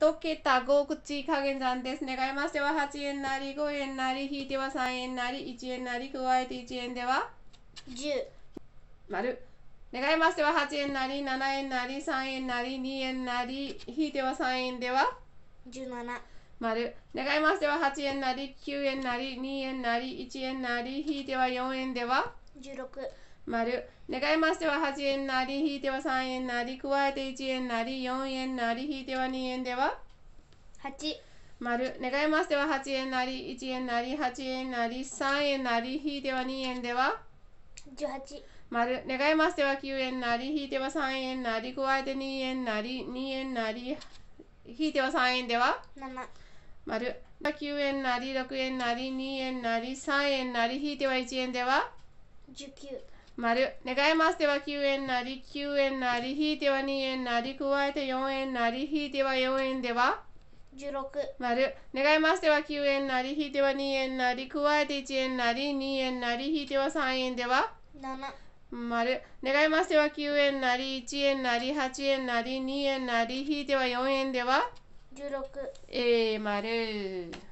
1桁5口加減算です。願いましては八円なり五円なり引いては三円なり一円なり加えて一円では十。丸。願いましては八円なり七円なり三円なり二円なり引いては三円では十七。丸願いましては八円なり九円なり二円なり一円なり引いては四円では十六。丸願いましては8円なり引いては3円なり加えて1円なり4円なり引いては2円では8丸願いましては8円なり1円なり8円なり3円なり引いては2円では18丸願いましては9円なり引いては3円なり加えて2円なり2円なり引いては3円では7丸9円なり6円なり2円なり3円なり引いては1円では19丸、願いますでは9円なり、9円なり、引いては2円なり、加えて4円なり、引いては4円では16丸、願いますでは9円なり、引いては2円なり、加えて1円なり、2円なり、引いては3円では7丸、願いますでは9円なり、1円なり、8円なり、2円なり、引いては4円では16えー、丸。